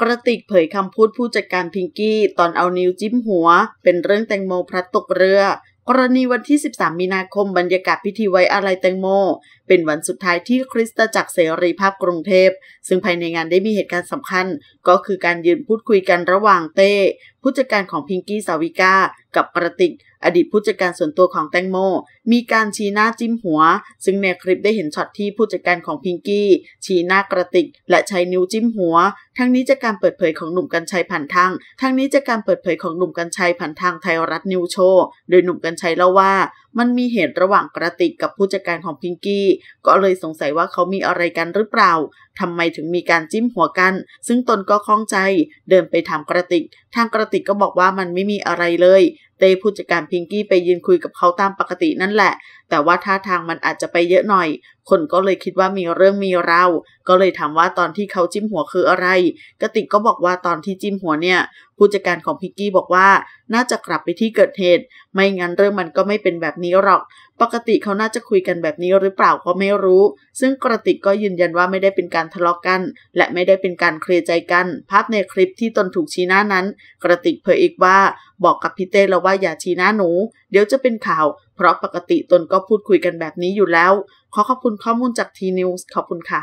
กระติกเผยคำพูดผู้จัดการพิงกี้ตอนเอานิ้วจิ้มหัว เป็นเรื่องแตงโมพระตกเรือ กรณีวันที่ 13 มีนาคมบรรยากาศพิธีไว้อาลัยแตงโม เป็นวันสุดท้ายที่คริสตจักรเสรีภาพกรุงเทพ ซึ่งภายในงานได้มีเหตุการณ์สำคัญ ก็คือการยืนพูดคุยกันระหว่างเต้ผู้จัดการของพิงกี้สาวิก้ากับกระติก อดีตผู้จัดการส่วนตัวของแตงโมมีการชี้หน้าจิ้มหัว ซึ่งในคลิปได้เห็นช็อตที่ผู้จัดการของพิงกี้ชี้หน้ากระติกและใช้นิ้วจิ้มหัว ทั้งนี้จากการเปิดเผยของหนุ่มกัญชัยผ่านทางทั้งนี้จากการเปิดเผยของหนุ่มกัญชัยผ่านทางไทยรัฐนิวโชว์โดยหนุ่มกัญชัยเล่าว่ามันมีเหตุระหว่างกระติกกับผู้จัดการของพิงกี้ก็เลยสงสัยว่าเขามีอะไรกันหรือเปล่า ทำไมถึงมีการจิ้มหัวกัน ซึ่งตนก็คล้องใจ เดินไปถามกระติก ทางกระติกก็บอกว่ามันไม่มีอะไรเลยเต้ผู้จัดการพิงกี้ไปยืนคุยกับเขาตามปกตินั่นแหละ แต่ว่าท่าทางมันอาจจะไปเยอะหน่อย คนก็เลยคิดว่ามีเรื่องมีราว ก็เลยถามว่าตอนที่เขาจิ้มหัวคืออะไรกติกก็บอกว่าตอนที่จิ้มหัวเนี่ย ผู้จัดการของพิงกี้บอกว่า น่าจะกลับไปที่เกิดเหตุ ไม่งั้นเรื่องมันก็ไม่เป็นแบบนี้หรอก ปกติเขาน่าจะคุยกันแบบนี้หรือเปล่าก็ไม่รู้ ซึ่งกระติกก็ยืนยันว่าไม่ได้เป็นการทะเลาะกกัน และไม่ได้เป็นการเคลียร์ใจกัน ภาพในคลิปที่ตนถูกชี้หน้านั้น กระติกเผยอีกว่าบอกกับพี่เต้แล้วว่าอย่าชี้หน้าหนู เดี๋ยวจะเป็นข่าว เพราะปกติตนก็พูดคุยกันแบบนี้อยู่แล้ว ขอขอบคุณข้อมูลจากทีนิวส์ขอบคุณค่ะ